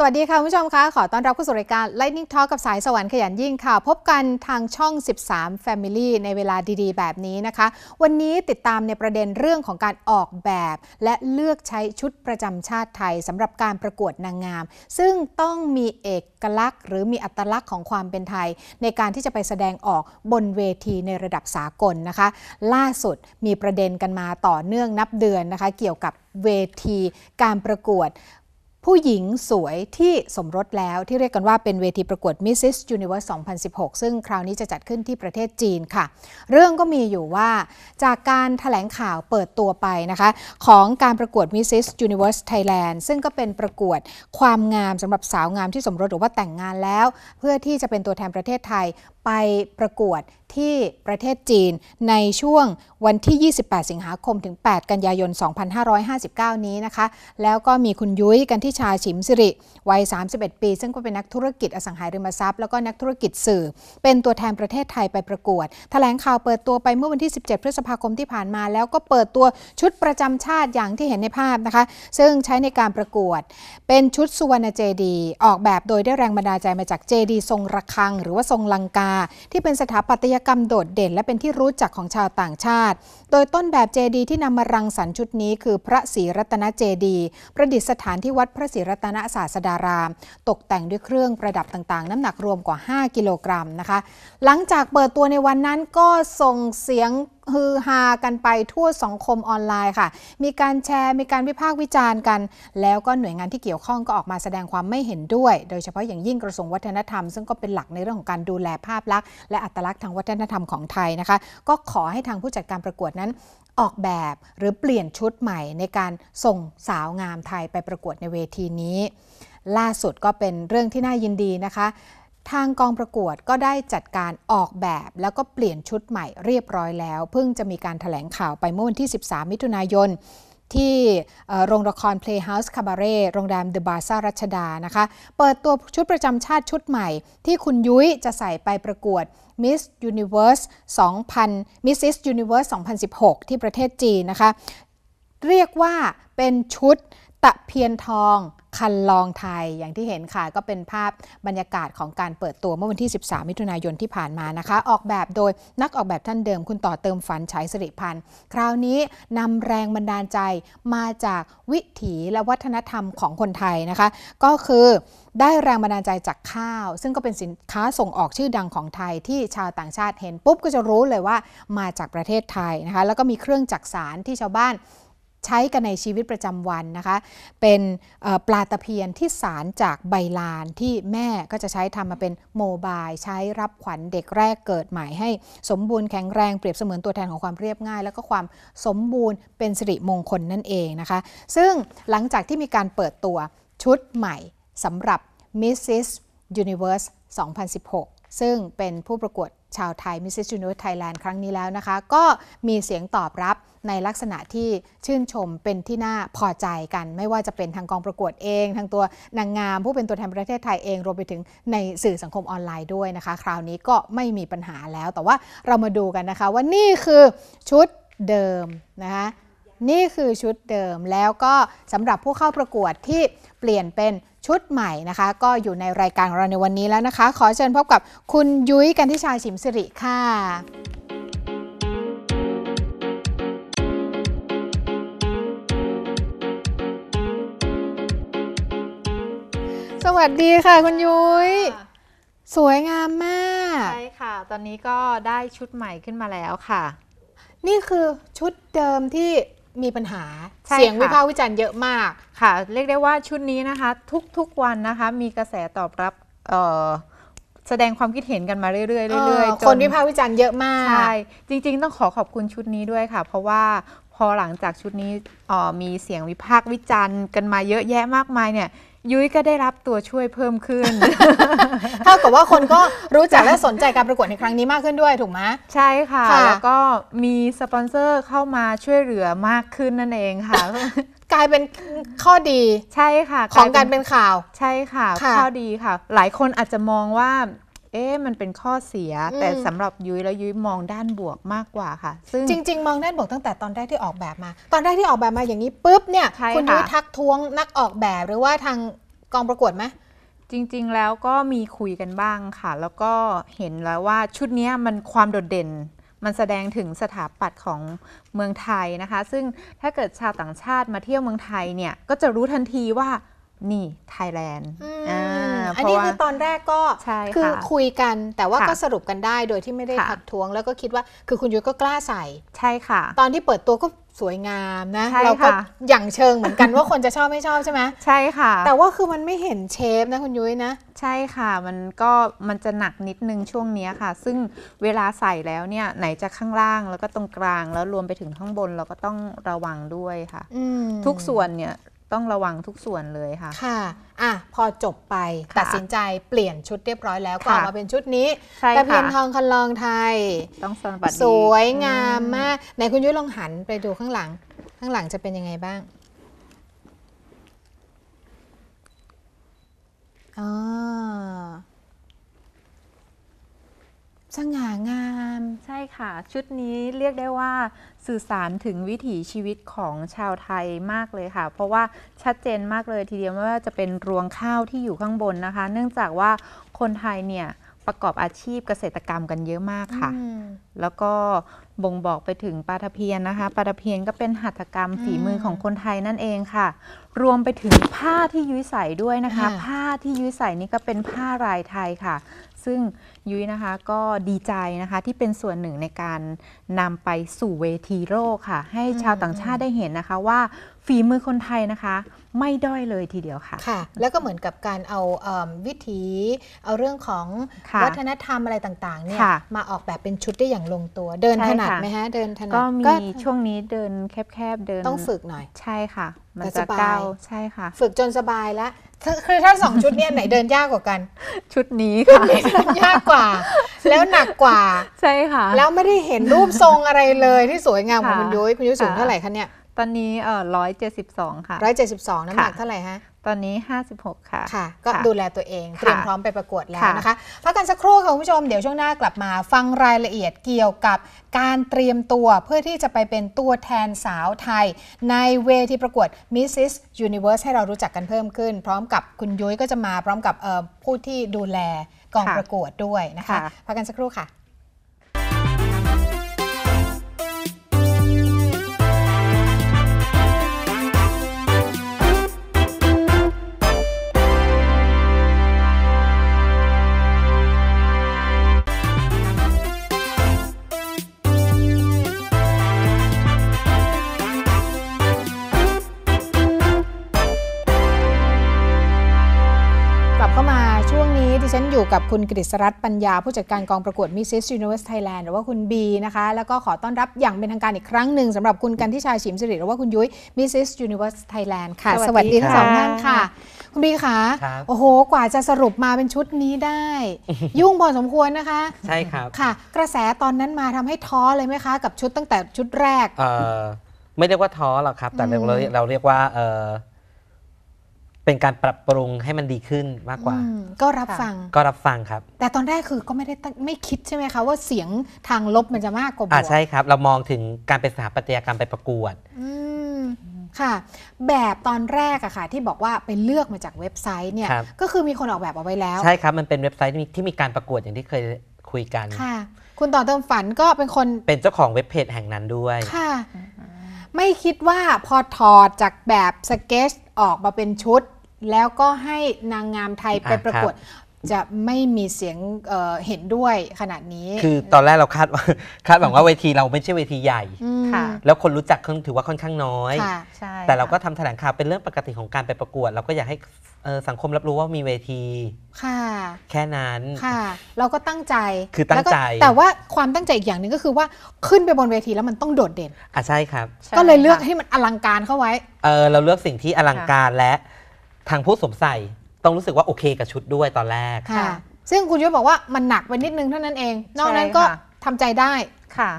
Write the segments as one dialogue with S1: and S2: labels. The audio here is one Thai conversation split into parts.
S1: สวัสดีค่ะ ผู้ชมคะขอต้อนรับผู้สูรายการ Lightning Talk กับสายสวรรค์ขยันยิ่งค่ะ พบกันทางช่อง 13 Family ในเวลาดีๆ แบบนี้นะคะ วันนี้ติดตามในประเด็นเรื่องของการออกแบบ และเลือกใช้ชุดประจำชาติไทยสำหรับการประกวดนางงาม ซึ่งต้องมีเอกลักษณ์ หรือมีอัตลักษณ์ของความเป็นไทย ในการที่จะไปแสดงออกบนเวที ในระดับสากลนะคะ ล่าสุดมีประเด็นกันมาต่อเนื่องนับเดือนนะคะ เกี่ยวกับเวที การประกวดผู้หญิงสวยที่สมรสแล้วที่เรียกกันว่าเป็นเวทีประกวด m i s Universe 2016 ซึ่งคราวนี้จะจัดขึ้นที่ประเทศจีนค่ะ เรื่องก็มีอยู่ว่าจากการถแถลงข่าวเปิดตัวไปนะคะของการประกวด m s s Universe Thailand ซึ่งก็เป็นประกวดความงามสำหรับสาวงามที่สมรสหรือว่าแต่งงานแล้ว เพื่อที่จะเป็นตัวแทนประเทศไทยไปประกวดที่ประเทศจีนในช่วงวันที่ 28 สิงหาคมถึง 8 กันยายน 2559 นี้นะคะ แล้วก็มีคุณยุ้ยกันที่ชาชิมสิริ วัย 31 ปี ซึ่งก็เป็นนักธุรกิจอสังหาริมทรัพย์แล้วก็นักธุรกิจสื่อ เป็นตัวแทนประเทศไทยไปประกวดถแถลงข่าวเปิดตัวไปเมื่อวันที่ 17 พฤษภาคมที่ผ่านมา แล้วก็เปิดตัวชุดประจำชาติอย่างที่เห็นในภาพนะคะ ซึ่งใช้ในการประกวด เป็นชุดสุวรรณเจดี ออกแบบโดยได้แรงบันดาลใจมาจากเจดี ทรงระฆังหรือว่าทรงลังกาที่เป็นสถาปัตยกรรมโดดเด่น และเป็นที่รู้จักของชาวต่างชาติ โดยต้นแบบเจดีย์ที่นำมารังสรรค์ชุดนี้ คือพระศรีรัตนเจดีย์ประดิษฐานที่วัดพระศรีรัตนศาสดาราม ตกแต่งด้วยเครื่องประดับต่างๆ น้ำหนักรวมกว่า 5 กิโลกรัมนะคะ หลังจากเปิดตัวในวันนั้นก็ส่งเสียงฮือฮากันไปทั่วสังคมออนไลน์ค่ะ มีการแชร์ มีการวิพากษ์วิจารณ์กัน แล้วก็หน่วยงานที่เกี่ยวข้องก็ออกมาแสดงความไม่เห็นด้วย โดยเฉพาะอย่างยิ่งกระทรวงวัฒนธรรม ซึ่งก็เป็นหลักในเรื่องของการดูแลภาพลักษณ์และอัตลักษณ์ทางวัฒนธรรมของไทยนะคะ ก็ขอให้ทางผู้จัดการประกวดนั้น ออกแบบหรือเปลี่ยนชุดใหม่ในการส่งสาวงามไทยไปประกวดในเวทีนี้ ล่าสุดก็เป็นเรื่องที่น่ายินดีนะคะทางกองประกวดก็ได้จัดการออกแบบแล้วก็เปลี่ยนชุดใหม่เรียบร้อยแล้ว เพิ่งจะมีการถแถลงข่าวไปเมื่อวันที่ 13 มิถุนายน ที่โรงละคร Playhouse Cabaret โรงแรม The b a z a รัชดานะคะเปิดตัวชุดประจำชาติชุดใหม่ ที่คุณยุ้ยจะใส่ไปประกวด Miss Universe 2000 Mrs Universe 2016 ที่ประเทศจีนนะคะเรียกว่าเป็นชุดตะเพียนทองคันลองไทยอย่างที่เห็นค่ะก็เป็นภาพบรรยากาศของการเปิดตัว เมื่อวันที่ 13 มิถุนายนที่ผ่านมานะคะ ออกแบบโดยนักออกแบบท่านเดิมคุณต่อเติมฝันฉายสิริพันธ์คราวนี้นำแรงบันดาลใจมาจากวิถีและวัฒนธรรมของคนไทยนะคะ ก็คือได้แรงบันดาลใจจากข้าว ซึ่งก็เป็นสินค้าส่งออกชื่อดังของไทยที่ชาวต่างชาติเห็นปุ๊บก็จะรู้เลยว่ามาจากประเทศไทยนะคะแล้วก็มีเครื่องจักสารที่ชาวบ้านใช้กันในชีวิตประจำวันนะคะเป็นปลาตะเพียนที่สารจากใบลานที่แม่ก็จะใช้ทำมาเป็นโมบาย ใช้รับขวัญเด็กแรกเกิดใหม่ให้สมบูรณ์แข็งแรงเปรียบเสมือนตัวแทนของความเรียบง่าย แล้วก็ความสมบูรณ์เป็นสิริมงคลนั่นเองนะคะซึ่งหลังจากที่มีการเปิดตัวชุดใหม่สำหรับ Mrs. Universe 2016 ซึ่งเป็นผู้ประกวดชาวไทยมิสซิสซูนิปปีไทยแลนด์ครั้งนี้แล้วนะคะ ก็มีเสียงตอบรับในลักษณะที่ชื่นชมเป็นที่น่าพอใจกัน ไม่ว่าจะเป็นทางกองประกวดเอง ทางตัวนางงาม ผู้เป็นตัวแทนประเทศไทยเอง รวมไปถึงในสื่อสังคมออนไลน์ด้วยนะคะ คราวนี้ก็ไม่มีปัญหาแล้วแต่ว่าเรามาดูกันนะคะว่านี่คือชุดเดิมนะคะนี่คือชุดเดิมแล้วก็สำหรับผู้เข้าประกวดที่เปลี่ยนเป็นชุดใหม่นะคะ ก็อยู่ในรายการเราในวันนี้แล้วนะคะ ขอเชิญพบกับคุณยุ้ยกันทิชาชิมสิริค่ะ สวัสดีค่ะคุณยุ้ย สวยงามมาก ใช่
S2: ค่ะ ตอนนี้ก็ได้ชุดใหม่ขึ้นมาแล้วค่ะ นี่คือชุดเดิมที่มีปัญหาเสียงวิพากษ์วิจารณ์เยอะมากค่ะเรียกได้ว่าชุดนี้นะคะทุกๆวันนะคะมีกระแสตอบรับแสดงความคิดเห็นกันมาเรื่อยๆเรื่อยๆคนวิพากษ์วิจารณ์เยอะมากใช่จริง ๆ ต้องขอขอบคุณชุดนี้ด้วยค่ะเพราะว่าพอหลังจากชุดนี้มีเสียงวิพากษ์วิจารณ์กันมาเยอะแยะมากมายเนี่ยยุ้ยก็ได้รับตัวช่วยเพิ่มขึ้นเท่ากับว่าคนก็รู้จักและสนใจการประกวดในครั้งนี้มากขึ้นด้วยถูกไหมใช่ค่ะคะแล้วก็มีสปอนเซอร์เข้ามาช่วยเหลือมากขึ้นนั่นเองค่ะ กลายเป็นข้อดี ใช่ค่ะ ของการเป็นข่าว ใช่ค่ะค่ะข้อดีค่ะ หลายคนอาจจะมองว่าเอ๊ะมันเป็นข้อเสีย แต่สำหรับยุ้ยแล้วยุ้ยมองด้านบวกมากกว่าค่ะซึ่งจ
S1: ริงๆ มองด้านบวกตั้งแต่ตอนแรกที่ออกแบบมา ตอนแรกที่ออกแบบมาอย่างนี้ปุ๊บเนี่ยคุณยุ้ยทักท้วงนักออกแบบ หรือว่าท
S2: างกองประกวดไหม จริง ๆ แล้วก็มีคุยกันบ้างค่ะ แล้วก็เห็นแล้วว่าชุดนี้มันความโดดเด่น มันแสดงถึงสถาปัตย์ของเมืองไทยนะคะ ซึ่งถ้าเกิดชาวต่างชาติมาเที่ยวเมืองไทยเนี่ย ก็จะรู้ทันทีว่านี่ ไทยแลนด์อันนี้คือตอนแรกก็คือคุยกันแต่ว่า
S1: ก็สรุปกันได้โดยที่ไม่ได้ทักท้วง แล้วก็คิดว่า คือคุณยุ้ยก็กล้าใส่ ใช่ค่ะ ตอนที่เปิดตัวก็ สวยงามนะเราก็อย่างเชิงเหมือนกันว่าคนจะชอบไม่ชอบใช่ไหมใช่ค่ะ แต
S2: ่ว่าคือมันไม่เห็นเชฟนะคุณยุ้ยนะใช่ค่ะ มันก็มันจะหนักนิดนึงช่วงนี้ค่ะ ซึ่งเวลาใส่แล้วเนี่ยไหนจะข้างล่างแล้วก็ตรงกลางแล้วรวมไปถึงข้างบนเราก็ต้องระวังด้วยค่ะทุกส่วนเนี่ยต้องระวังทุกส่วนเลยค่ะค่ะอ่ะ พอจบไปตัดสินใจเปลี่ยนชุดเรียบร้อยแล้วกลับมาเป็นชุดนี้
S1: แต่เพียงทองคันลองไทย ต้องสวัสดีสวยงามมากไหนคุณยุ้ยลองหันไปดูข้างหลัง ข้างหลังจะเป็นยังไงบ้าง
S2: อ๋อสง่างามใช่ค่ะ ชุดนี้เรียกได้ว่าสื่อสารถึงวิถีชีวิตของชาวไทยมากเลยค่ะ เพราะว่าชัดเจนมากเลยทีเดียวว่าจะเป็นรวงข้าวที่อยู่ข้างบนนะคะ เนื่องจากว่าคนไทยเนี่ย ประกอบอาชีพเกษตรกรรมกันเยอะมากค่ะ แล้วก็บ่งบอกไปถึงปลาทะเพียนนะคะปลาทะเพียนก็เป็นหัตถกรรมฝีมือของคนไทยนั่นเองค่ะ รวมไปถึงผ้าที่ยุ้ยใส่ด้วยนะคะ ผ้าที่ยุ้ยใส่นี่ก็เป็นผ้าลายไทยค่ะึ่งยุ้ยนะคะก็ดีใจนะคะที่เป็นส่วนหนึ่งในการนำไปสู่เวทีโลกค่ะ ให้ชาวต่างชาติได้เห็นนะคะว่าฝีมือคนไทยนะคะ ไม่ด้อยเลยทีเดียวค่ะค่ะ
S1: แล้วก็เหมือนกับการเอาเอวิถีเอาเรื่องของวัฒนธรรมอะไรต่างๆเนี่ยมาออกแบบเป็นชุดได้อย่างลงตัวเดินถนัดไหมฮะเดินถนัดก็มีช่วงนี้เดินแคบๆ เดินต้องฝึกหน่อยใช่ค่ะมันจะก้าวใช่ค่ะ ฝึกจนสบายแล้วคือถ้าสองชุดเนี่ยไหนเดินยากกว่ากัน ชุดนี้ค่ะยากกว่า
S2: แล้วหนักกว่า ใช่ค่ะ แล้วไม่ได้เห็นรูปทรงอะไรเลยที่สวยงามของคุณยุ้ยคุณยุ้ยสูงเท่าไหร่คะเนี่ยตอนนี้เออร้อยเจ็ดสิบสองค่ะร้อยเจ็ดสิบสองน้ำหนักเท่าไหร่ฮะ ตอนนี้ห้าสิบหกค่ะ ค่ะ ก็ดูแลตัวเอง เตรียมพร้อมไปประกวดแล้วนะคะ พักกันสักครู่ค่ะคุณผู้ชมเดี๋ยว
S1: ช่วงหน้ากลับมา ฟังรายละเอียดเกี่ยวกับการเตรียมตัวเพื่อที่จะไปเป็นตัวแทนสาวไทย ในเวทีประกวด Mrs. Universe ให้เรารู้จักกันเพิ่มขึ้น พร้อมกับคุณยุ้ยก็จะมาพร้อมกับผู้ที่ดูแลกองประกวดด้วยนะคะ พักกันสักครู่ค่ะกับคุณกฤษรัตน์ปัญญาผู้จัดการกองประกวดมิสซิสยูนิเวอร์สไทยแลนด์หรือว่าคุณบีนะคะแล้วก็ขอต้อนรับอย่างเป็นทางการอีกครั้งหนึ่งสำหรับคุณกันที่ชายฉิมสิริหรือว่าคุณยุ้ยมิสซิสยูนิเวอร์สไทยแลนด์ค่ะ สวัสดีทั้งสองท่านค่ะ คุณบีคะโอ้โห กว่าจะสรุปมาเป็นชุดนี้ได้ ยุ่งพอสมควรนะคะ ใช่ครับค่ะ กระแสตอนนั้นมาทำให้ท้อเลยไหมคะกับชุดตั้งแต่ชุดแรก
S3: ไม่เรียกว่าท้อหรอกครับแต่เราเรียกว่าเป็นการปรับปรุงให้มันดีขึ้นมากกว่าก็รับฟังก็รับฟังครับ
S1: แต่ตอนแรกคือก็ไม่ได้ไม่คิดใช่ไหมคะว่าเสียงทางลบมันจะมากกว่าอ่าใช่
S3: ครับ เรามองถึงการเป็นสถาปัตยกรรมไปประกวด
S1: อืมค่ะ แบบตอนแรกอะค่ะ ที่บอกว่าไปเลือกมาจากเว็บไซต์เนี่ยก็คือมีคนออกแบบเอาไว้แล้วใช่
S3: ครับมันเป็นเว็บไซต์ที่มีที่มีการประกวดอย่างที่เคยคุยกันค่ะ
S1: คุณต่อเติมฝันก็เป็นคน
S3: เป็นเจ้าของเว็บเพจแห่งนั้นด้วย
S1: ค่ะ ไม่คิดว่าพอถอดจากแบบสเก็ตออกมาเป็นชุดแล้วก็ให้นางงามไทยไปประกวดจะไม่มีเสียงเเห็นด้วยขนาดนี้ คือ
S3: ตอนแรกเราคาดคาดหวังว่าเวทีเราไม่ใช่เวทีใหญ่แล้วคนรู้จักถือว่าค่อนข้างน้อยแต่เราก็ทำแถลงข่าวเป็นเรื่องปกติของการไปประกวด เราก็อยากให้สังคมรับรู้ว่ามีเวที ค่ะ แค่นั้นค
S1: ่ะ เราก็ตั้งใจ คือตั้งใจ แต่ว่าความตั้งใจอีกอย่างหนึ่งก็คือว่าขึ้นไปบนเวทีแล้วมันต้องโดดเด่น
S3: อ่ะใช่ครับ ก็เลยเล
S1: ือกให้มันอลังการเข้าไว้
S3: เออเราเลือกสิ่งที่อลังการและทางผู้สวมใส่ต้องรู้สึกว่าโอเคกับชุดด้วยตอนแรก
S1: ค่ะ ซึ่งคุณยุ้ยบอกว่ามันหนักไปนิดนึงเท่านั้นเอง นอกนั้นก็ทำใจได้ ค่ะ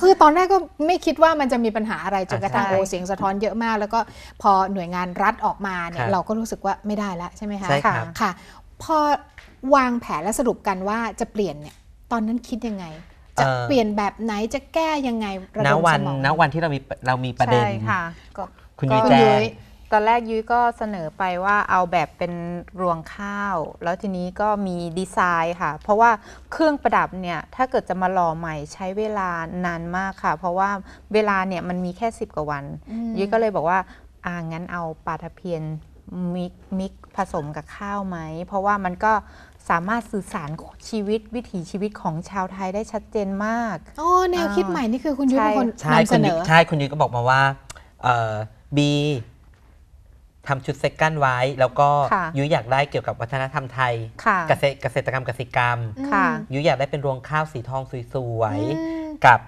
S1: คือตอนแรกก็ไม่คิดว่ามันจะมีปัญหาอะไร จนกระทั่งโอเสียงสะท้อนเยอะมากแล้วก็ พอหน่วยงานรัฐออกมาเนี่ยเราก็รู้สึกว่าไม่ได้แล้วใช่ไหมคะใช่ค่ะ ค่ะ พอวางแผนและสรุปกันว่าจะเปลี่ยนเนี่ยตอนนั้นคิดยังไง จะเปลี่ยนแบบไหนจะแก้ยังไงระณับสวันมองณ
S3: วันที่เรามีเรามีประเด็นค่ะ
S2: คุณยุ้ยแจ้งตอนแรกยุ้ยก็เสนอไปว่าเอาแบบเป็นรวงข้าว แล้วทีนี้ก็มีดีไซน์ค่ะ เพราะว่าเครื่องประดับเนี่ยถ้าเกิดจะมาหล่อใหม่ใช้เวลานานมากค่ะ เพราะว่าเวลาเนี่ยมันมีแค่ 10 กว่าวัน ยุ้ยก็เลยบอกว่า อ่างั้นเอาปลาทะเพียนมิกมิกผสมกับข้าวไหมเพราะว่ามันก็สามารถสื่อสารชีวิตวิถีชีวิตของชาวไทยได้ชัดเจนมากโอ้แนวคิดใหม่นี่คือคุณยุ้ยเป็นคนนำเสนอใช
S3: ่คุณยุ้ยก็บอกมาว่าบีทำชุดเซ็กกันไว้แล้วก็ยุ้ยอยากได้เกี่ยวกับวัฒนธรรมไทย เกษตรเกษตรกรรมกสิกรรมยุ้ยอยากได้เป็นรวงข้าวสีทองสวยๆกับ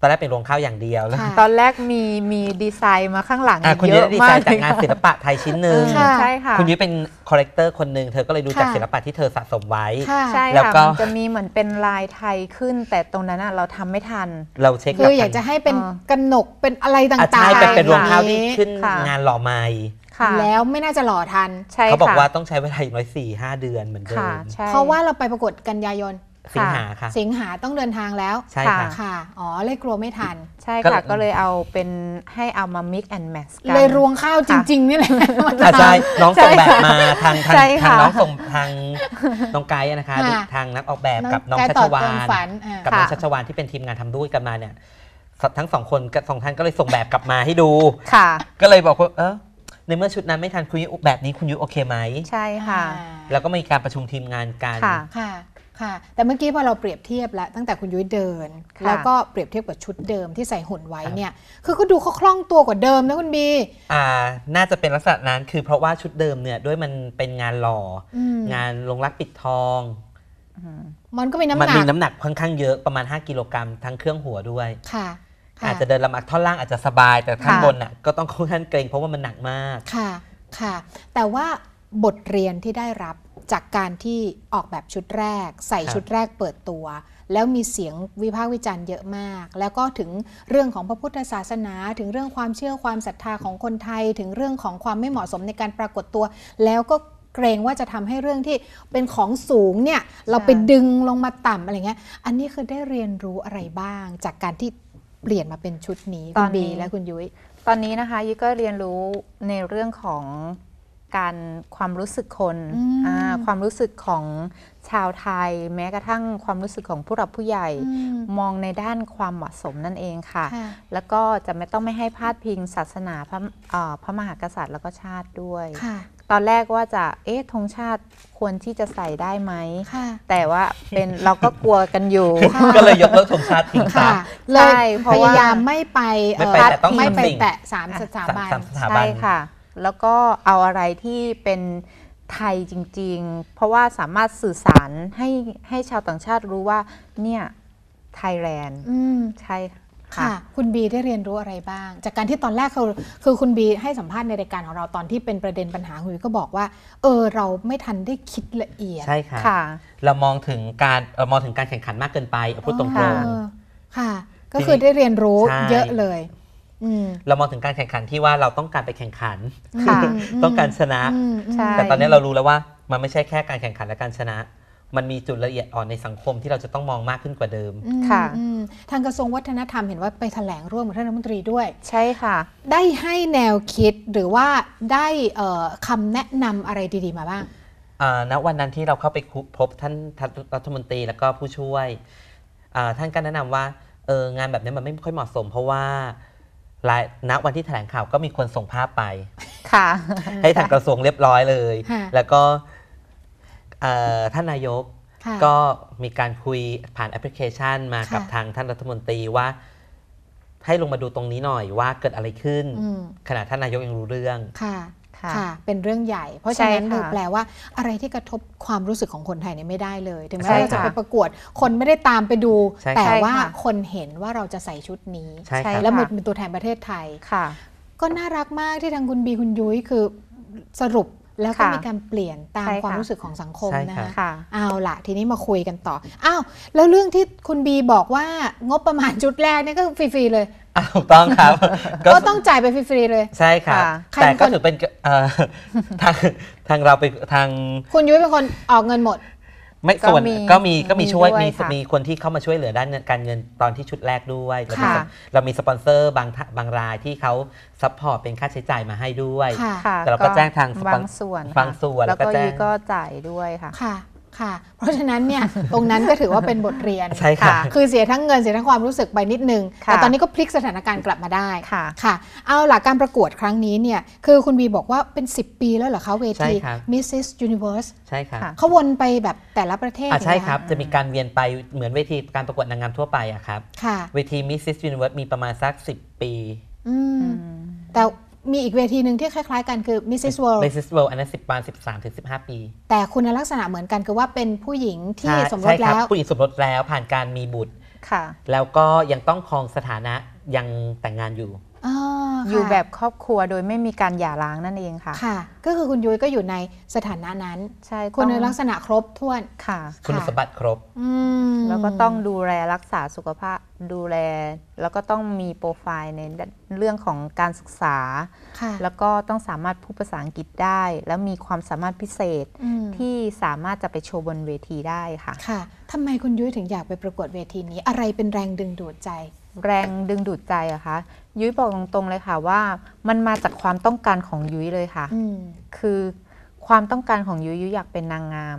S3: ตอนแรกเป็นรวงข้าวอย่างเดียวแล้วต
S2: อนแรกมีมีดีไซน์มาข้างหลังอะคุณเย้อะได้ดีไซมากน์จากงานศิ
S3: ลปะไทยชิ้นหนึ่งใช่ค่ะ คุณยุ้ยเป็นคอเลกเตอร์คนหนึ่ง เธอก็เลยดูจากศิลปะที่เธอสะสมไว้ใช่แล้วก็มันจะ
S2: มีเหมือนเป็นลายไทยขึ้น แต่ตรงนั้นเราทำไม่ทัน
S3: เราเช็คคืออยากจ
S2: ะให้เป็นกระหนกเป็นอะไรต่า่งๆใช่เป็นรวงข้าวที่ขึ้น งานหล่อไม้ค่ะแล้วไม่น่า
S1: จะหล่อทันใช่เขาบอกว่า
S3: ต้องใช้เวลาอีกน้อยสี่ห้าเดือนเหมือนเดิม
S1: เพราะว่าเราไปประกวดกันยา
S2: ยน
S3: สิงหาค่ะ สิง
S2: หาต้องเดินทางแล้ว ใช่ค่ะ ค่ะ อ๋อ เลยกลัวไม่ทัน ใช่
S3: ค่
S1: ะ
S2: ก็เลยเอาเป็นให้เอามา mix and match กัน เลยร
S1: วงข้าวจริง ๆ นี่แหละใช่ น้องส่งแบบมาทางทางทางน้องส่ง
S3: ทางน้องไกด์นะคะ ทางนักออกแบบกับน้องชัชวานกับน้องชัชวานที่เป็นทีมงานทำด้วยกันมาเนี่ยทั้งสองคนสองท่านก็เลยส่งแบบกลับมาให้ดูค่ะ ก็เลยบอกว่าเออในเมื่อชุดนั้นไม่ทันคุณยุแบบนี้คุณยุโอเคไหมใช่ค่ะ แล้วก็มีการประชุมทีมงานกันค่ะ
S2: ค่ะ ค่ะ
S1: แต่เมื่อกี้พอเราเปรียบเทียบแล้วตั้งแต่คุณยุ้ยเดิน แล้วก็เปรียบเทียบกับชุดเดิมที่ใส่หุ่นไว้เนี่ย คือก็ดูเขาคล่องตัวกว่าเดิมนะคุณบี
S3: อ่าน่าจะเป็นลักษณะนั้นคือเพราะว่าชุดเดิมเนี่ยด้วยมันเป็นงานหล่องานลงรักปิดทอง
S1: มันก็มีน้ำหนักมันมีน้ำ
S3: หนักค่อนข้างเยอะประมาณ5กิโลกรัมทั้งเครื่องหัวด้วยค่ะอาจจะเดินลำบากท่อนล่างอาจจะสบายแต่ข้างบนน่ะก็ต้องค่อนข้างเกรงเพราะว่ามันหนักมาก
S1: ค่ะค่ะ แต่ว่าบทเรียนที่ได้รับจากการที่ออกแบบชุดแรก ใส่ชุดแรกเปิดตัว แล้วมีเสียงวิพากษ์วิจารณ์เยอะมาก แล้วก็ถึงเรื่องของพระพุทธศาสนาถึงเรื่องความเชื่อความศรัทธาของคนไทย ถึงเรื่องของความไม่เหมาะสมในการปรากฏตัว แล้วก็เกรงว่าจะทำให้เรื่องที่เป็นของสูงเนี่ยเราไปดึงลงมาต่ำอะไรเงี้ยอันนี้คือได้เรียนรู้อะไรบ้างจากการที่เปลี่ยนมาเป็นชุดนี้
S2: ตอนบีนี้และคุณยุ้ยตอนนี้นะคะยุ้ยก็เรียนรู้ในเรื่องของการความรู้สึกคนความรู้สึกของชาวไทย แม้กระทั่งความรู้สึกของผู้หลักผู้ใหญ่มองในด้านความเหมาะสมนั่นเองค่ะ แล้วก็จะไม่ต้องไม่ให้พาดพิงศาสนาพระมหากษัตริย์แล้วก็ชาติด้วยตอนแรกว่าจะเอ๊ะธงชาติควรที่จะใส่ได้ไหม แต่ว่าเป็นเราก็กลัวกันอยู่ ก็เลยยกเลิกธงชาติทิ้งซะค่ะเลยพยายามไม่
S1: ไปไม่ไปแตะป
S2: สะสามสถาบัน ใช่ค่ะแล้วก็เอาอะไรที่เป็นไทยจริง ๆ เพราะว่าสามารถสื่อสารให้ให้ชาวต่างชาติรู้ว่า เนี่ยไทยแลนด์ใช่ค่ะค่ะ คุณบีไ
S1: ด้เรียนรู้อะไรบ้าง จากการที่ตอนแรกเขาคือคุณบีให้สัมภาษณ์ในรายการของเราตอนที่เป็นประเด็นปัญหาหุยก็บอกว่า เออ เราไม่ทันได้คิดละเอียดใช่ค่ะ
S3: เรามองถึงการเออมองถึงการแข่งขันมากเกินไปพูดตรงๆค่ะก็คือได้เรียน
S1: รู้เยอะเลย
S3: เรามองถึงการแข่งขันที่ว่าเราต้องการไปแข่งขันต้องการชนะ แต่ตอนนี้เรารู้แล้วว่ามันไม่ใช่แค่การแข่งขันและการชนะมันมีจุดละเอียดอ่อนในสังคมที่เราจะต้องมองมากขึ้นกว่าเดิมค่ะ
S1: ทางกระทรวงวัฒนธรรมเห็นว่าไปถแถลงร่วมกับท่านรัฐมนตรีด้วย ใช่ค่ะได้ให้แนวคิดหรือว่าได้คำแนะนำอะไรดีๆมาบ้าง
S3: ณวันนั้นที่เราเข้าไปพบท่านรัฐมนตรีแล้วก็ผู้ช่วย ท่านก็แนะนำว่าเอองานแบบนี้มันไม่ค่อยเหมาะสม เพราะว่าณวันที่แถลงข่าวก็มีคนส่งภาพไป ค่ะ ให้ทางกระทรวงเรียบร้อยเลย แล้วก็ท่านนายกก็มีการคุยผ่านแอปพลิเคชันมากับทางท่านรัฐมนตรีว่า ให้ลงมาดูตรงนี้หน่อยว่าเกิดอะไรขึ้นขณะท่านนายกยังรู้เรื่อง
S1: ค่ะ เป็นเรื่องใหญ่ เพราะฉะนั้นคือแปลว่าอะไรที่กระทบความรู้สึกของคนไทยเนี่ยไม่ได้เลย ถึงแม้เราจะไปประกวด คนไม่ได้ตามไปดู แต่ว่าคนเห็นว่าเราจะใส่ชุดนี้แล้วมันเป็นตัวแทนประเทศไทยก็น่ารักมากที่ทางคุณบีคุณยุ้ยคือสรุปแล้วก็มีการเปลี่ยนตามความรู้สึกของสังคมนะคะ เอาละทีนี้มาคุยกันต่อ อ้าวแล้วเรื่องที่คุณบีบอกว่างบประมาณจุดแรกนี่ก็ฟรี ๆ เลย
S3: ถูกต้องครับ ก็ต้อง
S1: จ่ายไปฟรี ๆ เลย
S3: ใช่ครับแต่ก็ถือเป็นทางทางเราไปทาง
S1: คุณยุ้ยเป็นคนออกเงินหมด
S3: ไม่ส่วนก็มีก็มีช่วยมีมีคนที่เข้ามาช่วยเหลือด้านการเงินตอนที่ชุดแรกด้วยเรามีเรามีสปอนเซอร์บางบางรายที่เขาซัพพอร์ตเป็นค่าใช้จ่ายมาให้ด้วย แต่เราก็แจ้งทางบางส่วนบางส่วนแล้วก็ยีก
S1: ็จ่ายด้วยค่ะค่ะเพราะฉะนั้นเนี่ยตรงนั้นก็ถือว่าเป็นบทเรียนใช่ค่ะ คือเสียทั้งเงินเสียทั้งความรู้สึกไปนิดนึง แต่ตอนนี้ก็พลิกสถานการณ์กลับมาได้ค่ะค่ะ เอาหลักการประกวดครั้งนี้เนี่ยคือคุณบีบอกว่าเป็น 10 ปีแล้วเหรอคะเวที Mrs Universe
S3: ใช่ค่ะเขา
S1: วนไปแบบแต่ละประเทศ ใช่ครับ
S3: จะมีการเวียนไปเหมือนเวทีการประกวดนางงามทั่วไปอะครับ ค่ะ เวที Mrs Universe มีประมาณสัก 10 ปี
S1: แต่มีอีกเวทีหนึ่งที่คล้ายๆกันคือ Mrs. World Mrs.
S3: World อันนั้นสิบปานามถึงสิบห้าปี
S1: แต่คุณลักษณะเหมือนกันคือว่าเป็นผู้หญิงที่สมรสแล้
S3: วผู้หญิงสมรสแล้วผ่านการมีบุตรค่ะ แล้วก็ยังต้องครองสถานะยังแต่งงานอยู่
S2: อยู่แบบครอบครัวโดยไม่มีการหย่าร้างนั่นเองค่ะค่ะ ก็คือค
S1: ุณยุ้ยก็อยู่ในสถานะนั้น ใช่คลักษณะครบถ้วนค่ะ
S3: คุณสมบัติครบ
S2: แล้วก็ต้องดูแลรักษาสุขภาพดูแลแล้วก็ต้องมีโปรไฟล์ในเรื่องของการศึกษาแล้วก็ต้องสามารถพูดภาษาอังกฤษได้ แล้วมีความสามารถพิเศษที่สามารถจะไปโชว์บนเวทีได้ค่ะค่ะทำไมคุณยุ้ยถึงอยากไปประกวดเวทีนี้ อะไรเป็นแรงดึง ดูดใจแรงดึงดูดใจอะคะยุ้ยบอกตรงๆเลยค่ะว่า มันมาจากความต้องการของยุ้ยเลยค่ะคือความต้องการของยุ้ยยุ้ยอยากเป็นนางงาม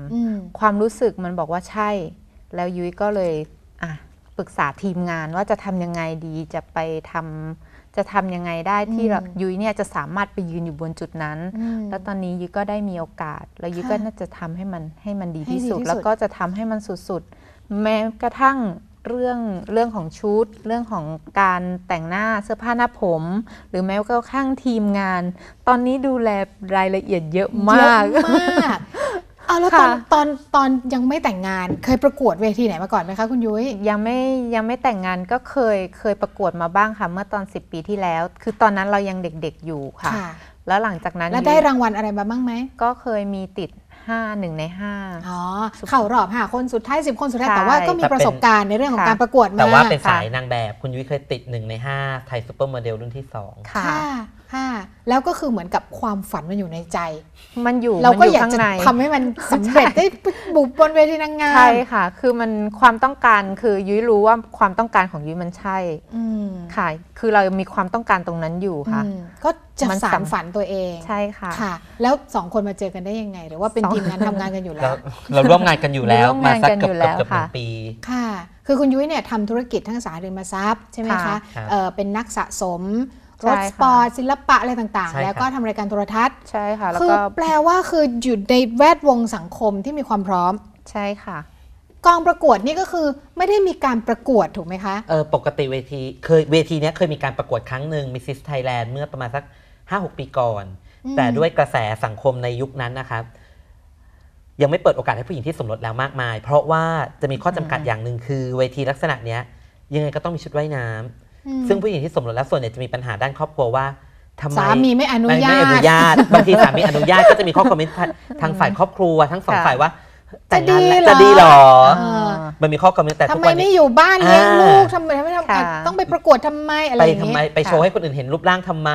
S2: ความรู้สึกมันบอกว่าใช่ แล้วยุ้ยก็เลยอ่ะปรึกษาทีมงานว่าจะทำยังไงดีจะไปทำจะทำยังไงได้ที่ยุ้ยเนี่ยจะสามารถไปยืนอยู่บนจุดนั้น แล้วตอนนี้ยุ้ยก็ได้มีโอกาส แล้วยุ้ยก็น่าจะทำให้มันให้มันดีที่สุด แล้วก็จะทำให้มันสุดๆแม้กระทั่งเรื่องเรื่องของชุด เรื่องของการแต่งหน้าเสื้อผ้าหน้าผม หรือแม้กระทั่งทีมงาน ตอนนี้ดูแลรายละเอียดเยอะมากเอาอาแล้วตอนตอนตอนยังไม่แต่งงาน เคยประกวดเวทีไหนมาก่อนไหมคะคุณยุ้ยยังไม่ยังไม่แต่งงานก็เคยเคยประกวดมาบ้างค่ะ เมื่อตอน 10 ปีที่แล้ว คือตอนนั้นเรายังเด็กๆอยู่ค่ะ แล้วหลังจากนั้นแล้วได้รางวัลอะไรมาบ้างไหมก็เคยมีติด5 1ใน5อ๋อ เข่ารอบ 5 คนสุดท้าย 10 คนสุดท้าย แต่ว่าก็มีประสบการณ์ในเรื่องของการประกวดมาแต่ว่าเป็น
S3: สายนางแบบคุณยุ้ยเคยติด1ใน 5 ไทยซูเปอร์โมเดลรุ่นที่ 2 ค่ะ
S1: าแล้วก็คือเหมือนกับความฝันมันอยู่ในใจ
S2: มันอยู่เราก็อยากจะทำให้
S1: มันสำเร็จได
S2: ้บุบบนเวทีนางงามใช่ค่ะ คือมันความต้องการคือยุ้ยรู้ว่าความต้องการของยุ้ยมันใช่ค่ะคือเรามีความต้องการตรงนั้นอยู่ค่ะก็จะสานฝันตัวเองใช่ค่ะค่ะ แล้วสองคนมาเจอกันได้ยังไง หรือว่าเป็นทีมงานทำงานกันอยู่แล้ว
S3: เราร่วมงานกันอยู่แล้วมาสักเกือบเกือบหนึ่งปี
S1: ค่ะคือคุณยุ้ยเนี่ยทำธุรกิจทั้งสาริมทรัพย์ใช่ไหมคะเป็นนักสะสมรถสปอร์ตศิลปะอะไรต่างๆ แล้วก็ทำรายการโทรทัศน์ใช่ค่ะคือแปลว่าคืออยู่ในแวดวงสังคมที่มีความพร้อมใช่ค่ะ กองประกวดนี่ก็คือไม่ได้มีการประกวดถูกไหมคะ
S3: เออปกติเวทีเคยเวทีนี้เคยมีการประกวดครั้งหนึ่งมิสซิสไทยแลนด์เมื่อประมาณสัก 5-6 ปีก่อนอแต่ด้วยกระแสสังคมในยุคนั้นนะครับ ยังไม่เปิดโอกาสให้ผู้หญิงที่สมรสแล้วมากมาย เพราะว่าจะมีข้อจำกัดอย่างหนึ่งคือเวทีลักษณะนี้ยยังไงก็ต้องมีชุดว่ายน้ำซึ่งผู้หญิงที่สมรสแล้วส่วนใหญ่จะมีปัญหาด้านครอบครัวว่าทำไมสามีไม่อนุญาตไม่อนุญาตบางทีสามีอนุญาตก็จะมีข้อคอมเมนต์ทางฝ่ายครอบครัว ทั้งสองฝ่ายว่า แต่งงานจะดีหรอ มันมีข้อคอมเมนต์แต่ทำไมไม
S1: ่อยู่บ้านเลี้ยงลูกทำไมไม่ทำต้องไปประกวดทำไมอะไรอย่างนี้ไปทำไม
S3: ไปโชว์ให้คนอื่นเห็นรูปร่างทำไม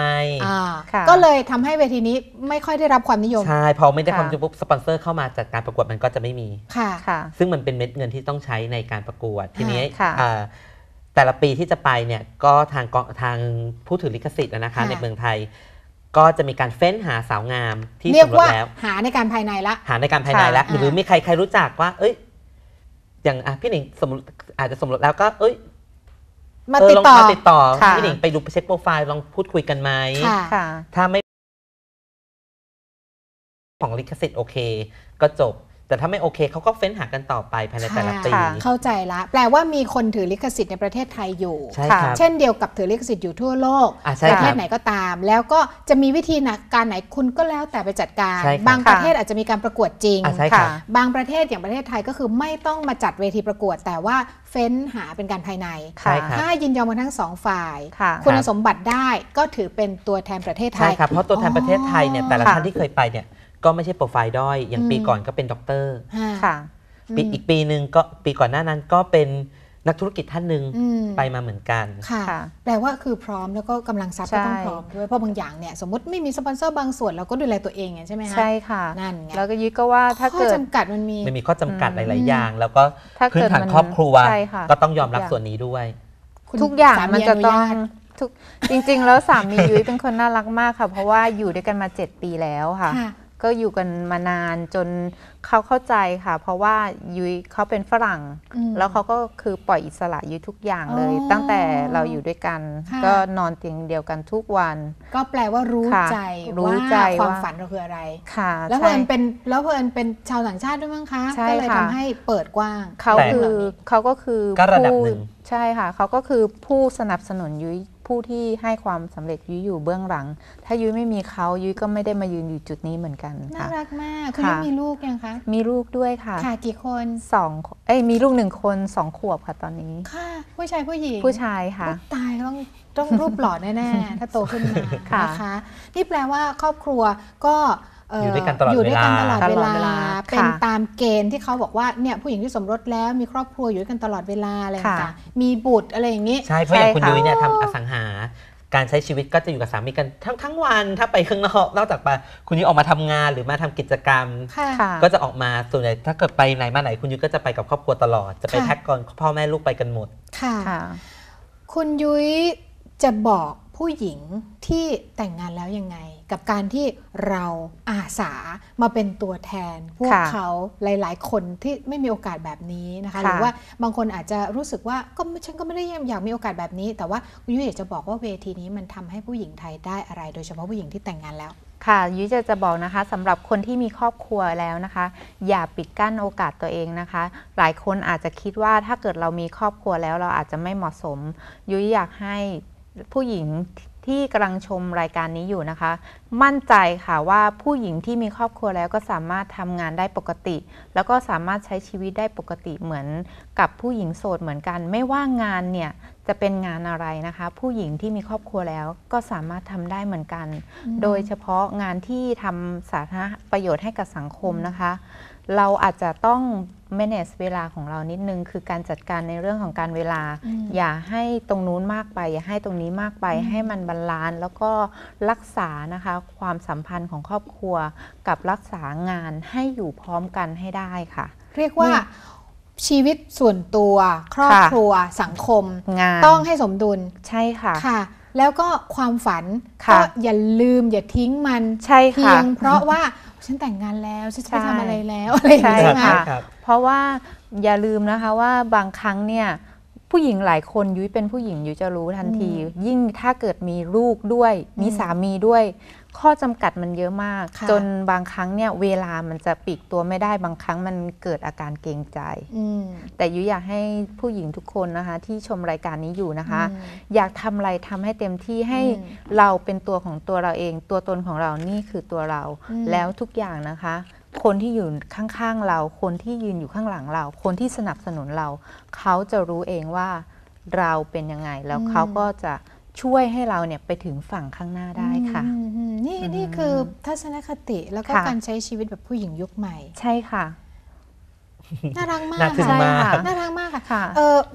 S1: ก็เลยทำให้เวทีนี้ไม่ค่อยได้รับความนิยมใช่
S3: พอไม่ได้ความนิยมปุ๊บสปอนเซอร์ เข้ามาจากการประกวดมันก็จะไม่มี
S2: ค่ะ ซ
S3: ึ่งมันเป็นเม็ดเงินที่ต้องใช้ในการประกวดทีนี้แต่ละปีที่จะไปเนี่ยก็ทางทางผู้ถือลิขสิทธิ์นะคะ ในเมืองไทย ก็จะมีการเฟ้นหาสาวงาม ที่สมรู้แว้ว
S1: หาในการภายในละ
S3: หาในการภายในละ หรือมีใครใครรู้จักว่าเอ้ยอย่างพี่หนิงสมอาจจะสมร้แล้วก็เอ้ยมาติดต่อมาติดต่อ พี่หนิงไปดูเช็คโปรไฟล์ลองพูดคุยกันไหมถ้าไม่ของลิขสิทธิ์โอเค ก็จบแต่ถ้าไม่โอเคเขาก็เฟ้นหากันต่อไปภายในแต่ละปีเข้า
S1: ใจละแปลว่ามีคนถือลิขสิทธิ์ในประเทศไทยอยู่ เช่นเดียวกับถือลิขสิทธิ์อยู่ทั่วโลก ประเทศไหนก็ตาม แล้วก็จะมีวิธีนะการไหนคุณก็แล้วแต่ไปจัดการรบางประเทศอาจจะมีการประกวดจริงรบางประเทศอย่างประเทศไทยก็คือไม่ต้องมาจัดเวทีประกวด แต่ว่าเฟ้นหาเป็นการภายในถ้ายินยอมกันทั้งสองฝ่าย คุณสมบัติได้ก็ถือเป็นตัวแทนประเทศไทใช่ยครับเพราะตัวแทนประเทศไทยเนี่ยแต่ละท่านที่เค
S3: ยไปเนี่ยก็ไม่ใช่โปรไฟล์ด้อยอย่างปีก่อนก็เป็นด็อกเตอร์ค่ะปีอีกปีหนึ่งก็ปีก่อนหน้านั้นก็เป็นนักธุรกิจท่านหนึ่งไปมาเหมือนกันค่
S2: ะ แปลว่าคือพร้
S1: อมแล้วก็กำลังทรัพย์ก็ต้องพร้อมด้วย เพราะบางอย่างเนี่ยสมมติไม่มีสปอนเซอร์บางส่วนเราก็ดูแลตัวเองไงใช่ไหมคะ ใช
S2: ่ค่ะ นั่นไงแล้วก็ยึดก็ว่าถ้าเกิดข้อจำกัดมันมีมันมีข้อจำกัดหลาย
S3: ๆอย่างแล้วก็พื้นฐานครอบครัว ก็ต้องยอมรับส่วนนี้ด้วย
S2: ทุกอย่างมันจะต้องจริงๆแล้วสามียุ้ยเป็นคนน่ารักมากค่ะเพราะว่าอยู่ด้วยกันมา7ปีแล้วค่ะก็อยู่กันมานานจนเขาเข้าใจค่ะ เพราะว่ายุ้ยเขาเป็นฝรั่ง แล้วเขาก็คือปล่อยอิสระยุ้ยทุกอย่างเลยตั้งแต่เราอยู่ด้วยกัน ก็นอนเตียงเดียวกันทุกวัน
S1: ก็แปลว่ารู้ใจรู้ใจความฝันเราคืออะไร
S2: ค่ะแล้วเพื่อนเป็นแล้วเพื่อนเป็นชาวต่างชาติด้วยมั้งคะก็เลยทำให้เปิดกว้างเขาคือเขาก็คือผู้ใช่ค่ะ เขาก็คือผู้สนับสนุนยุ้ยผู้ที่ให้ความสำเร็จยุ้ยอยู่เบื้องหลัง ถ้ายุ้ยไม่มีเขายุ้ยก็ไม่ได้มายืนอยู่จุดนี้เหมือนกันน่ารักมาก คุณมีลูกยังคะ มีลูกด้วย ค่ะ ค่ะ กี่คนสองเอ้ย มีลูกหนึ่งคนสองขวบค่ะตอนนี้ ค่ะ
S1: ผู้ชายผู้หญิง ผู้ชายค่ะ ตายต้องต้องรูปหล่อแน่ๆถ้าโตขึ้นมานะคะนี่แปลว่าครอบครัวก็อยู่ด้วยกันตลอดเวลาตลอดเวลา เป็นตามเกณฑ์ที่เขาบอกว่าเนี่ยผู้หญิงที่สมรสแล้วมีครอบครัวอยู่ด้วยกันตลอดเวลาอะไรต่างมีบุตรอะไรอย่างนี้ ใช่เพราะอย่างคุณยุ้ยเนี่ยท
S3: ำอสังหา การใช้ชีวิตก็จะอยู่กับสามีกันทั้งทั้งวัน ถ้าไปเครื่องนอกนอกจากไปคุณยุ้ยออกมาทำงานหรือมาทำกิจกรรม ก็จะออกมาส่วนใหญ่ถ้าเกิดไปไหนมาไหน คุณยุ้ยก็จะไปกับครอบครัวตลอดจะไปแพ็กก่อนพ่อแม่ลูกไปกันหมด
S1: ค่ะคุณยุ้ยจะบอกผู้หญิงที่แต่งงานแล้วยังไงกับการที่เราอาสามาเป็นตัวแทน พวกเขาหลายๆ คนที่ไม่มีโอกาสแบบนี้นะคะ หรือว่าบางคนอาจจะรู้สึกว่าก็ ฉันก็ไม่ได้อยากมีโอกาสแบบนี้ แต่ว่า ยุ้ยอยากจะบอกว่าเวทีนี้มันทำให้ผู้หญิงไทย
S2: ได้อะไร โดยเฉพาะผู้หญิงที่แต่งงานแล้ว ค่ะ ยุ้ยจะจะบอกนะคะสำหรับคนที่มีครอบครัวแล้วนะคะ อย่าปิดกั้นโอกาสตัวเองนะคะ หลายคนอาจจะคิดว่าถ้าเกิดเรามีครอบครัวแล้ว เราอาจจะไม่เหมาะสม ยุ้ยอยากให้ผู้หญิงที่กำลังชมรายการนี้อยู่นะคะ มั่นใจค่ะว่าผู้หญิงที่มีครอบครัวแล้วก็สามารถทำงานได้ปกติ แล้วก็สามารถใช้ชีวิตได้ปกติเหมือน กับผู้หญิงโสด เหมือนกัน ไม่ว่างานเนี่ยจะเป็นงานอะไรนะคะ ผู้หญิงที่มีครอบครัวแล้วก็สามารถทำได้เหมือนกัน โดยเฉพาะงานที่ทำสาธารณประโยชน์ให้กับสังคมนะคะ เราอาจจะต้อง manage เวลาของเรานิดนึง คือการจัดการในเรื่องของการเวลา อย่าให้ตรงนู้นมากไป อย่าให้ตรงนี้มากไปให้มันบาลานซ์แล้วก็รักษานะคะความสัมพันธ์ของครอบครัวกับรักษางานให้อยู่พร้อมกันให้ได้ค่ะ เรียกว่า ชีวิตส
S1: ่วนตัว ครอบครัวสังคมงานต้องให้สมดุลใช่ค่ะค่ะ แล้วก็ความฝันก็อย่าลืมอย่าทิ้งมันใช่เพียงเพราะว่าฉันแต่งงานแล้วฉันจะไปทำอะไรแล้วอะไรอย่างงี้ยช่
S2: เพราะว่าอย่าลืมนะคะว่าบางครั้งเนี่ยผู้หญิงหลายคนยุ้ยเป็นผู้หญิงยุ้ยจะรู้ทันที ยิ่งถ้าเกิดมีลูกด้วย มีสามีด้วย ข้อจำกัดมันเยอะมากจนบางครั้งเนี่ยเวลามันจะปีกตัวไม่ได้ บางครั้งมันเกิดอาการเกรงใจ แต่ยุ้ยอยากให้ผู้หญิงทุกคนนะคะ ที่ชมรายการนี้อยู่นะคะ อยากทำอะไรทำให้เต็มที่ให้เราเป็นตัวของตัวเราเอง ตัวตนของเรานี่คือตัวเราแล้วทุกอย่างนะคะคนที่อยู่ข้าง ๆ เรา คนที่ยืนอยู่ข้างหลังเรา คนที่สนับสนุนเรา เขาจะรู้เองว่าเราเป็นยังไง แล้วเขาก็จะช่วยให้เราเนี่ยไปถึงฝั่งข้างหน้าได้ค่ะ นี่นี่คือ
S1: ทัศนคติแล้วก็การใช้ชีวิตแบบผู้หญิงยุคใหม่ ใช่ค่ะน่ารัก
S2: ม
S3: ากค่ะ น่า
S1: รักมากค่ะ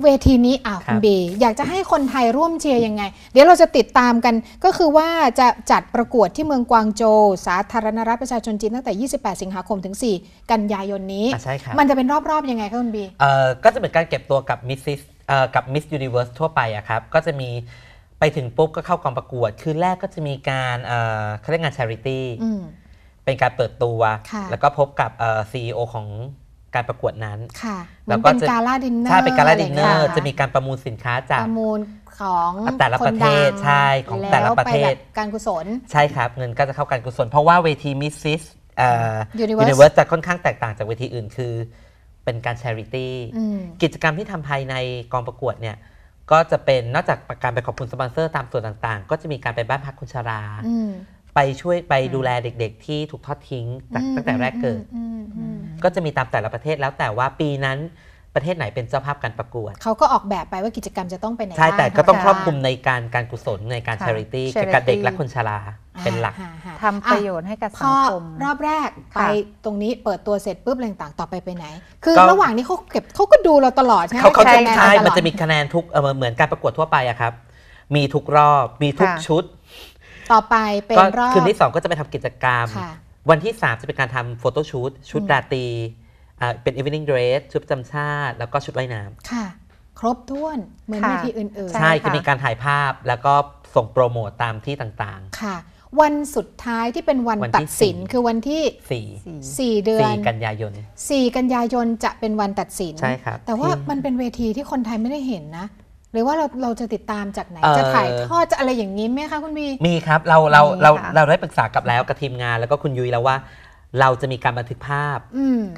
S1: เวทีนี้อ่ะคุณเบอยากจะให้คนไทยร่วมเชียร์ยังไง เดี๋ยวเราจะติดตามกันก็คือว่าจะจัดประกวดที่เมืองกวางโจวสาธารณรัฐประชาชนจีนตั้งแต่ 28 สิงหาคมถึง 4 กันยายนนี้ใช่ครับมันจะเป็นรอบ ๆ ยังไงคะคุณเบ
S3: เออก็จะเป็นการเก็บตัวกับมิสซิสเอ่อกับมิสยูนิเวอร์สทั่วไปอะครับ ก็จะมีไปถึงปุ๊บก็เข้ากองประกวด คืนแรกก็จะมีการเอ่อเขาเรียกงานชาริตี้เป็นการเปิดตัว แล้วก็พบกับซีอีโอของการประกวดนั้น ค่ะ แล้วก็จะการล่าดินเนอร์ใช่เป็นการล่าดินเนอร์ จะมีการประมูลสินค้าจาก ประม
S1: ูลของแต่ละประเทศ ใช่ ของแต่ละประเทศการกุศล ใช่
S3: ครับ เงินก็จะเข้าการกุศล เพราะว่าเวทีมิสซิสยูนิเวิร์สจะค่อนข้างแตกต่างจากเวทีอื่นคือ เป็นการชาริตี้ กิจกรรมที่ทำภายในกองประกวดเนี่ย ก็จะเป็นนอกจากการไปขอบคุณสปอนเซอร์ตามส่วนต่างๆ ก็จะมีการไปบ้านพักคุณชราไปช่วยไปดูแลเด็กๆ ที่ถูกทอดทิ้งตั้งแต่แรกเกิด ก็จะมีตามแต่ละประเทศแล้วแต่ว่าปีนั้นประเทศไหนเป็นเจ้าภาพการประกวดเข
S1: าก็ออกแบบไปว่ากิจกรรมจะต้องเป็นไหน ใช่ แต่ก็ต้องครอบคลุม
S3: ในการการกุศลในการชาริตี้เก่กับเด็กและคนชราเป็นหลัก
S1: ทำประโยชน์ให้กับสังคมรอบแรกไปตรงนี้เปิดตัวเสร็จปุ๊บอะไรต่างต่อไปไปไหน คือระหว่างนี้เขาเก็บเขาก็ดูเราตลอดใช่ไหมเขาเขาใช่มันจะมีคะ
S3: แนนทุกเหมือนการประกวดทั่วไปอะครับมีทุกรอบมีทุกชุด
S1: ต่อไปเป็นรอบคืนที่
S3: 2 ก็จะไปทำกิจกรรม วันที่ 3 จะเป็นการทำโฟโต้ชูตชุดราตรีเป็น evening dress ชุดประจำชาติ แล้วก็ชุดว่ายน้ำ
S1: ค่ะ ครบถ้วนเหมือนเวทีอื่น ๆ ใช่จะมี
S3: การถ่ายภาพแล้วก็ส่งโปรโมตตามที่ต่าง
S1: ๆ ค่ะ วันสุดท้ายที่เป็นวันตัดสินคือวันที่ 4 4เดือน4กันยายน 4 กันยายนจะเป็นวันตัดสินใช่ครับแต่ว่ามันเป็นเวทีที่คนไทยไม่ได้เห็นนะหรือว่าเราเราจะติดตามจากไหนจะถ่ายทอดจะอะไรอย่างนี้ไหมคะคุณบีมีครับ เราเราเราเรา
S3: ได้ปรึกษากับแล้วกับทีมงานแล้วก็คุณยุ้ยแล้วว่า เราจะมีการบันทึกภาพ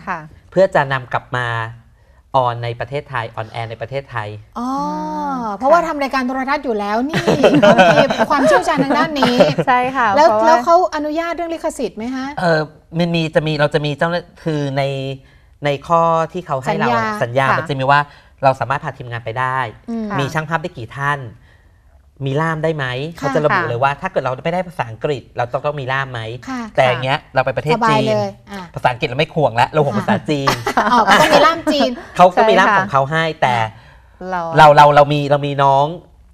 S3: ค่ะเพื่อจะนำกลับมาออนในประเทศไทยออนแอร์ในประเทศไทยอ๋อ
S1: เพราะว่าทำรายการโทรทัศน์อยู่แล้วนี่
S2: คความเชี่ยวชาญทางด้านนี้ ใช่ค่ะแล้วแล้ว
S1: เขาอนุญาตเรื่องลิขสิทธิ์ไหมฮะ
S3: เออมันมีจะมีเราจะมีเจ้าหน้าคือในในข้อที่เขาให้เราสัญญา่มันจะมีว่าเราสามารถพาทีมงานไปได้ มีช่างภาพได้กี่ท่าน มีล่ามได้ไหม เขาจะระบุเลยว่า ถ้าเกิดเราไม่ได้ภาษาอังกฤษ เราต้องต้องมีล่ามไหม แต่อย่างเงี้ยเราไปประเทศจีน ภาษาอังกฤษเราไม่ข่วงแล้ว เราห่วงภาษาจีนเขาก็มีล่ามจีนเขาก็มีล่ามของเขาให้ แต่เราเราเรามีเรามีน้อง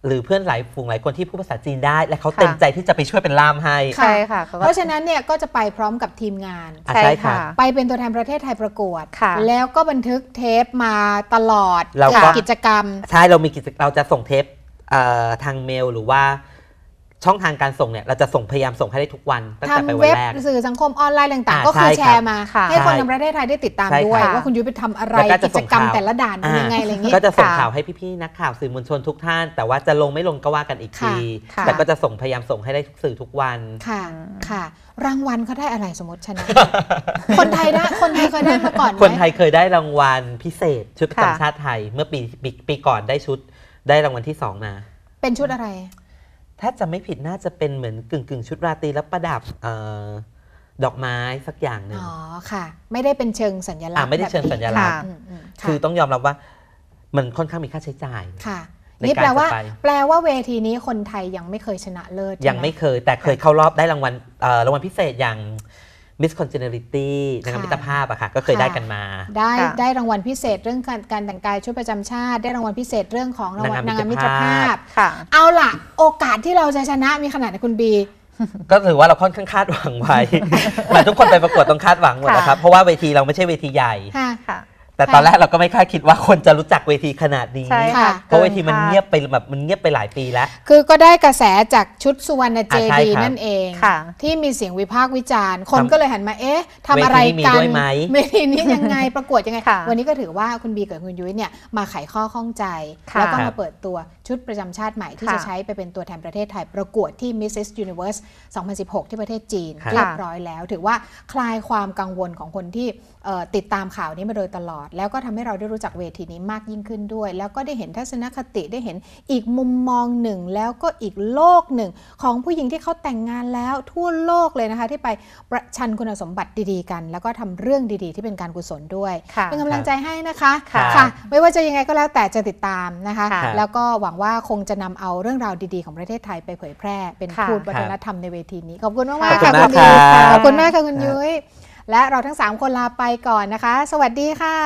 S3: หรือเพื่อนหลายฝูงหลายคนที่พูดภาษาจีนได้ และเขาเต็มใจที่จะไปช่วยเป็นล่ามให้ใช่
S1: ค่ะ เพราะฉะนั้นเนี่ยก็จะไปพร้อมกับทีมงาน
S3: ใช่ค่ะ ไป
S1: เป็นตัวแทนประเทศไทยประกวด แล้วก็บันทึกเทปมาตลอดกิจกรรม ใช
S3: ่ เรามีกิจเราจะส่งเทปทางเมลหรือว่าช่องทางการส่งเนี่ยเราจะส่งพยายามส่งให้ได้ทุกวัน ตั้งแต่ไปวันเว็บแรก
S1: สื่อสังคมออนไลน์ต่าง ๆ ก็คือแชร์มาให้คนในประเทศไทยได้ติดตามด้วย ว่าคุณยุ้ยไปทำอะไรกิจกรรมแต่ละด่านยังไงอะไรเงี้ก็จะส่งข่าวให
S3: ้พี่ๆนักข่าวสื่อมวลชนทุกท่าน แต่ว่าจะลงไม่ลงก็ว่ากันอีกที แต่ก็จะส่งพยายามส่งให้ได้ทุกสื่อทุกวันค่ะ
S1: ค่ะ รางวัลเขาได้อะไรสมมติชนะ คนไทยได้คนไทยเคยได้มาก่อนไหมคน
S3: ไทยเคยได้รางวัล พิเศษ ชุดประจำชาติไทยเมื่อปีปีก่อนได้ชุดได้รางวัลที่สองมาเป็นชุดอะไรถ้าจะไม่ผิดน่าจะเป็นเหมือนกึ่งกึ่งชุดราตรีแล้วประดับดอกไม้สักอย่างหนึ่งอ๋อ
S1: ค่ะ ไม่ได้เป็นเชิงสัญลักษณ์ไม่ได้เชิงสัญลักษณ์
S3: คือต้องยอมรับว่า มันค่อนข้างมีค่าใช้จ่าย
S1: ค่ะนี่แปลว่าแปลว่าเวทีนี้คนไทยยังไม่เคยชนะเลิศ ยังไม่
S3: เคย แต่เคยเข้ารอบได้รางวัลรางวัลพิเศษอย่างมิสคอนเจเนอริตี้นะครับมิตรภาพอะค่ะ ก็เคยได้กันมา
S1: ได้ได้รางวัลพิเศษเรื่องการการแต่งกายชุดประจำชาติได้รางวัลพิเศษเรื่องของรางวัลนางงามมิตรภาพเอาล่ะ โอกาสที่เราจะชนะมีขนาดไหนคุณบี
S3: ก็ถือว่าเราค่อนข้างคาดหวังไว้ทุกคนไปประกวดต้องคาดหวังหมดนะครับเพราะว่าเวทีเราไม่ใช่เวทีใหญ่แต่ตอนแรกเราก็ไม่คาดคิดว่าคนจะรู้จักเวทีขนาดนี้เพราะเวทีมันเงียบไปแบบมันเงียบไปหลายปีแล้ว
S1: คือก็ได้กระแสจากชุดสุวรรณเจดีนั่นเอง ที่มีเสียงวิพากษ์วิจารณ์คนก็เลยหันมาเอ๊ะทำอะไรกันเวทีนี้ยังไงประกวดยังไง วันนี้ก็ถือว่าคุณบีกับคุณยุ้ยเนี่ยมาไขข้อข้องใจ แล้วก็มาเปิดตัวชุดประจำชาติใหม่ที่จะใช้ไปเป็นตัวแทนประเทศไทยประกวดที่ Mrs Universe 2016 ที่ประเทศจีนเรียบร้อยแล้ว ถือว่าคลายความกังวลของคนที่ติดตามข่าวนี้มาโดยตลอดดแล้วก็ทำให้เราได้รู้จักเวทีนี้มากยิ่งขึ้นด้วย แล้วก็ได้เห็นทัศนคติได้เห็นอีกมุมมองหนึ่ง แล้วก็อีกโลกหนึ่ง ของผู้หญิงที่เขาแต่งงานแล้วทั่วโลกเลยนะคะ ที่ไปประชันคุณสมบัติดีๆกัน แล้วก็ทำเรื่องดีๆ ที่เป็นการกุศลด้วยเป็นกำลังใจให้นะคะค่ะ ไม่ว่าจะยังไงก็แล้วแต่จะติดตามนะคะ แล้วก็หวังว่าคงจะนำเอาเรื่องราวดีๆของประเทศไทยไปเผยแพร่เป็นพูดวัฒนธรรมในเวทีนี้ขอบคุณมากๆค่ะ คุณดีขอบคุณมากค่ะคุณยุ้ยและเราทั้ง 3 คนลาไปก่อนนะคะ สวัสดีค่ะ